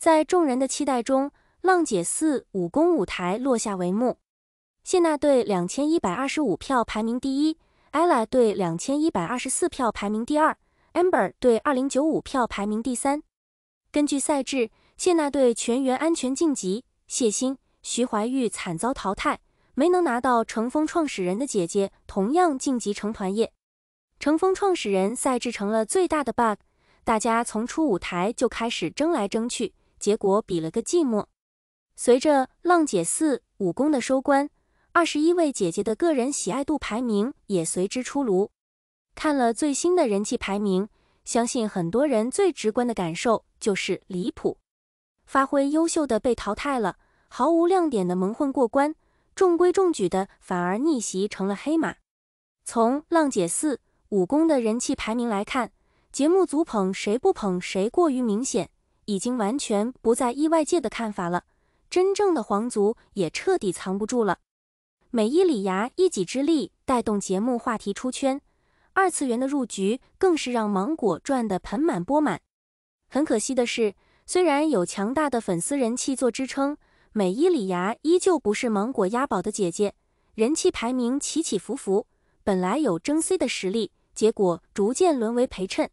在众人的期待中，浪姐四武功舞台落下帷幕。谢娜队两千一百二十五票排名第一，ella 队两千一百二十四票排名第二，amber 队二零九五票排名第三。根据赛制，谢娜队全员安全晋级，谢欣、徐怀钰惨遭淘汰，没能拿到乘风创始人的姐姐同样晋级成团夜。乘风创始人赛制成了最大的 bug，大家从初舞台就开始争来争去。结果比了个寂寞。随着《浪姐四》武功的收官，二十一位姐姐的个人喜爱度排名也随之出炉。看了最新的人气排名，相信很多人最直观的感受就是离谱：发挥优秀的被淘汰了，毫无亮点的蒙混过关，中规中矩的反而逆袭成了黑马。从《浪姐四》武功的人气排名来看，节目组捧谁不捧谁过于明显。已经完全不在意外界的看法了，真正的皇族也彻底藏不住了。美依礼芽一己之力带动节目话题出圈，二次元的入局更是让芒果赚得盆满钵满。很可惜的是，虽然有强大的粉丝人气做支撑，美依礼芽依旧不是芒果押宝的姐姐，人气排名起起伏伏。本来有争 C 的实力，结果逐渐沦为陪衬。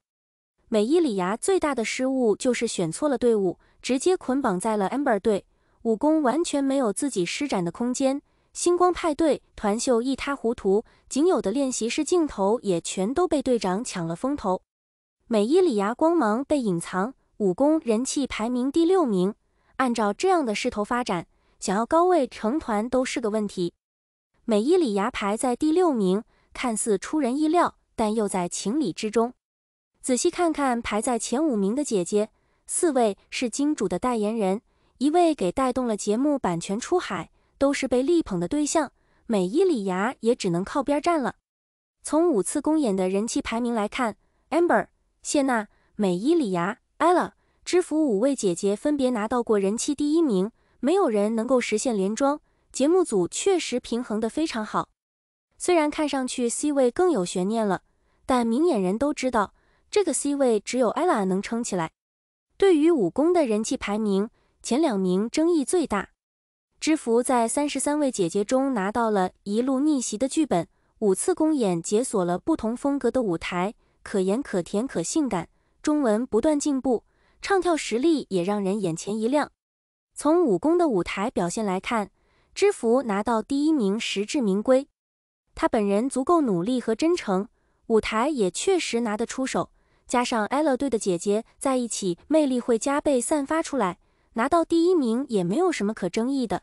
美伊里牙最大的失误就是选错了队伍，直接捆绑在了 Amber 队，武功完全没有自己施展的空间。星光派对团秀一塌糊涂，仅有的练习室镜头也全都被队长抢了风头。美伊里牙光芒被隐藏，武功人气排名第六名。按照这样的势头发展，想要高位成团都是个问题。美伊里牙排在第六名，看似出人意料，但又在情理之中。仔细看看排在前五名的姐姐，四位是金主的代言人，一位给带动了节目版权出海，都是被力捧的对象。美依礼芽也只能靠边站了。从五次公演的人气排名来看，Amber、谢娜、美依礼芽、Ella、知福五位姐姐分别拿到过人气第一名，没有人能够实现连庄。节目组确实平衡得非常好。虽然看上去 C 位更有悬念了，但明眼人都知道。这个 C 位只有 ella 能撑起来。对于武功的人气排名，前两名争议最大。知福在三十三位姐姐中拿到了一路逆袭的剧本，五次公演解锁了不同风格的舞台，可盐可甜可性感，中文不断进步，唱跳实力也让人眼前一亮。从武功的舞台表现来看，知福拿到第一名实至名归。他本人足够努力和真诚，舞台也确实拿得出手。加上 Ella 队的姐姐在一起，魅力会加倍散发出来，拿到第一名也没有什么可争议的。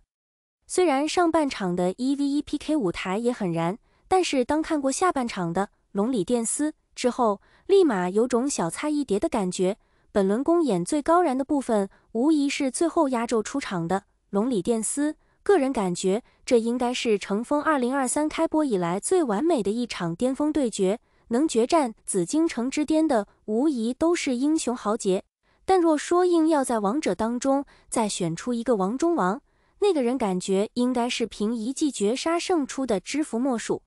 虽然上半场的 E V E P K 舞台也很燃，但是当看过下半场的龙里电丝之后，立马有种小菜一碟的感觉。本轮公演最高燃的部分，无疑是最后压轴出场的龙里电丝。个人感觉，这应该是乘风二零二三开播以来最完美的一场巅峰对决。能决战紫禁城之巅的，无疑都是英雄豪杰。但若说硬要在王者当中再选出一个王中王，那个人感觉应该是凭一记绝杀胜出的知福莫属。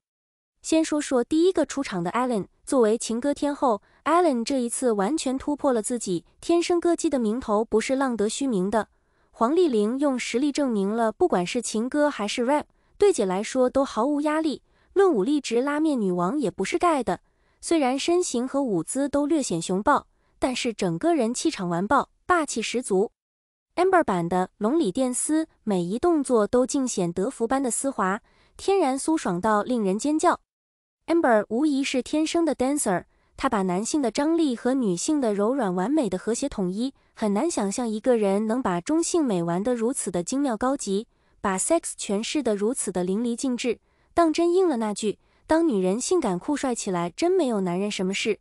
先说说第一个出场的 Allen，作为情歌天后，Allen 这一次完全突破了自己天生歌姬的名头，不是浪得虚名的。黄丽玲用实力证明了，不管是情歌还是 rap，对姐来说都毫无压力。论武力值，拉面女王也不是盖的。虽然身形和舞姿都略显雄暴，但是整个人气场完爆，霸气十足。Amber 版的龙里电丝，每一动作都尽显德芙般的丝滑，天然酥爽到令人尖叫。Amber 无疑是天生的 dancer，她把男性的张力和女性的柔软完美的和谐统一，很难想象一个人能把中性美玩得如此的精妙高级，把 sex 诠释的如此的淋漓尽致，当真应了那句。当女人性感酷帅起来，真没有男人什么事。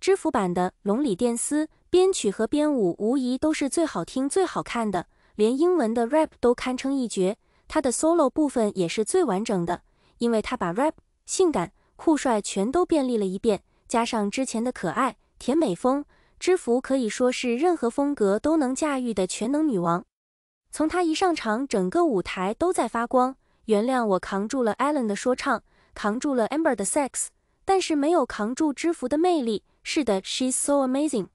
知府版的《龙里电丝》编曲和编舞无疑都是最好听、最好看的，连英文的 rap 都堪称一绝。他的 solo 部分也是最完整的，因为他把 rap、性感、酷帅全都遍历了一遍，加上之前的可爱甜美风，知府可以说是任何风格都能驾驭的全能女王。从她一上场，整个舞台都在发光。原谅我扛住了 a l e n 的说唱。扛住了 Amber 的 Sex，但是没有扛住知福的魅力。是的，She's so amazing。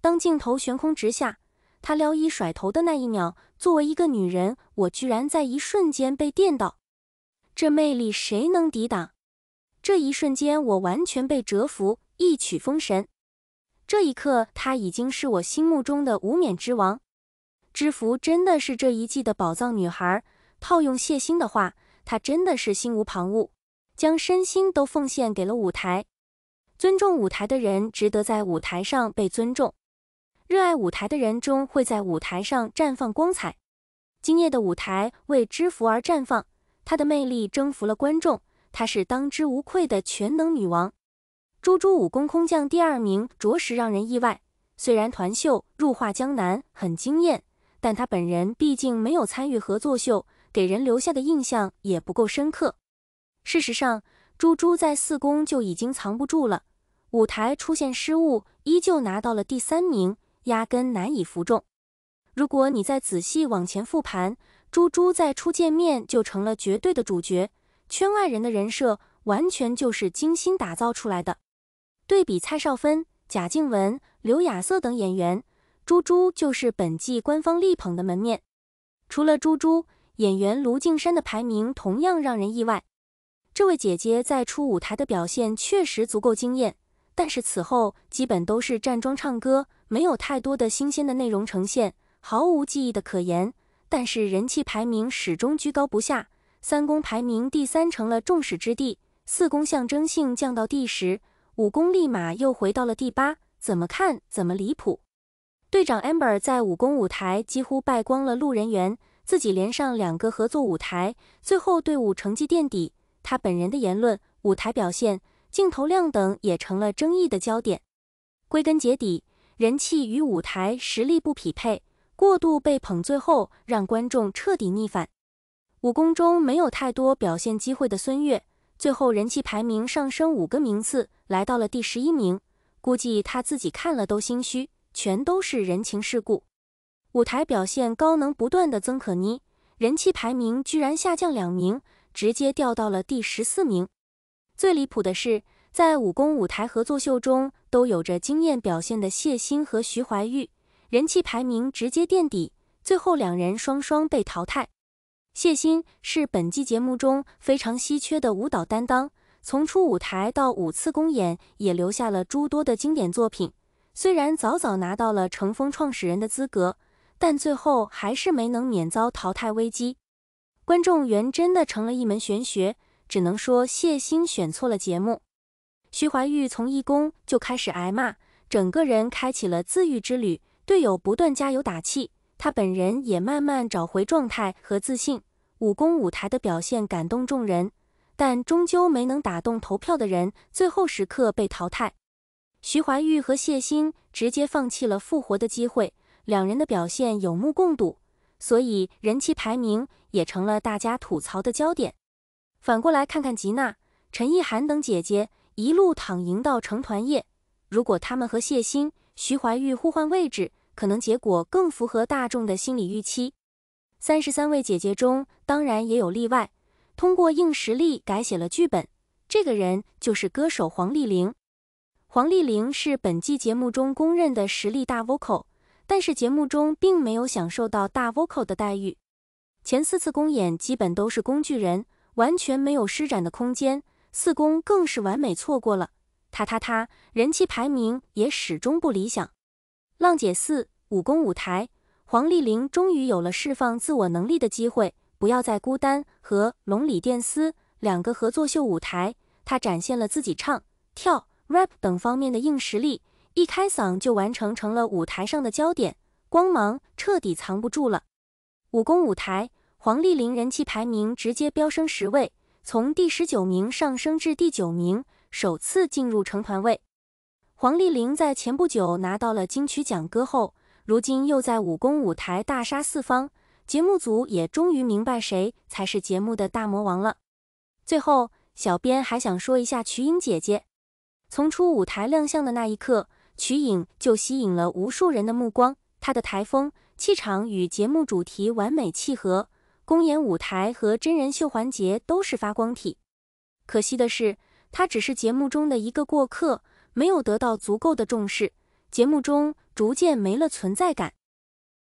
当镜头悬空直下，她撩衣甩头的那一秒，作为一个女人，我居然在一瞬间被电到。这魅力谁能抵挡？这一瞬间，我完全被折服，一曲封神。这一刻，她已经是我心目中的无冕之王。知福真的是这一季的宝藏女孩。套用谢欣的话，她真的是心无旁骛。将身心都奉献给了舞台，尊重舞台的人值得在舞台上被尊重，热爱舞台的人终会在舞台上绽放光彩。今夜的舞台为知福而绽放，她的魅力征服了观众，她是当之无愧的全能女王。猪猪武功空降第二名，着实让人意外。虽然团秀入画江南很惊艳，但她本人毕竟没有参与合作秀，给人留下的印象也不够深刻。事实上，猪猪在四宫就已经藏不住了，舞台出现失误，依旧拿到了第三名，压根难以服众。如果你再仔细往前复盘，猪猪在初见面就成了绝对的主角，圈外人的人设完全就是精心打造出来的。对比蔡少芬、贾静雯、刘亚瑟等演员，猪猪就是本季官方力捧的门面。除了猪猪，演员卢靖姗的排名同样让人意外。这位姐姐在出舞台的表现确实足够惊艳，但是此后基本都是站桩唱歌，没有太多的新鲜的内容呈现，毫无记忆的可言。但是人气排名始终居高不下，三公排名第三成了众矢之的，四公象征性降到第十，五公立马又回到了第八，怎么看怎么离谱。队长 Amber 在五公舞台几乎败光了路人缘，自己连上两个合作舞台，最后队伍成绩垫底。他本人的言论、舞台表现、镜头量等也成了争议的焦点。归根结底，人气与舞台实力不匹配，过度被捧，最后让观众彻底逆反。武功中没有太多表现机会的孙悦，最后人气排名上升五个名次，来到了第十一名。估计他自己看了都心虚，全都是人情世故。舞台表现高能不断的曾可妮，人气排名居然下降两名。直接掉到了第十四名。最离谱的是，在武功舞台合作秀中都有着惊艳表现的谢欣和徐怀钰，人气排名直接垫底，最后两人双双被淘汰。谢欣是本季节目中非常稀缺的舞蹈担当，从初舞台到五次公演，也留下了诸多的经典作品。虽然早早拿到了乘风创始人的资格，但最后还是没能免遭淘汰危机。观众缘真的成了一门玄学，只能说谢欣选错了节目。徐怀钰从义工就开始挨骂，整个人开启了自愈之旅，队友不断加油打气，他本人也慢慢找回状态和自信。武功舞台的表现感动众人，但终究没能打动投票的人，最后时刻被淘汰。徐怀钰和谢欣直接放弃了复活的机会，两人的表现有目共睹，所以人气排名。也成了大家吐槽的焦点。反过来看看吉娜、陈意涵等姐姐，一路躺赢到成团夜。如果她们和谢欣、徐怀钰互换位置，可能结果更符合大众的心理预期。三十三位姐姐中，当然也有例外，通过硬实力改写了剧本。这个人就是歌手黄丽玲。黄丽玲是本季节目中公认的实力大 Vocal，但是节目中并没有享受到大 Vocal 的待遇。前四次公演基本都是工具人，完全没有施展的空间。四公更是完美错过了，他他他人气排名也始终不理想。浪姐四武功舞台，黄丽玲终于有了释放自我能力的机会。不要再孤单和龙里电丝两个合作秀舞台，她展现了自己唱、跳、rap 等方面的硬实力，一开嗓就完成成了舞台上的焦点，光芒彻底藏不住了。武功舞台。黄丽玲人气排名直接飙升十位，从第十九名上升至第九名，首次进入成团位。黄丽玲在前不久拿到了金曲奖歌后，如今又在武功舞台大杀四方，节目组也终于明白谁才是节目的大魔王了。最后，小编还想说一下曲颖姐姐，从出舞台亮相的那一刻，曲颖就吸引了无数人的目光，她的台风、气场与节目主题完美契合。公演舞台和真人秀环节都是发光体，可惜的是，他只是节目中的一个过客，没有得到足够的重视，节目中逐渐没了存在感。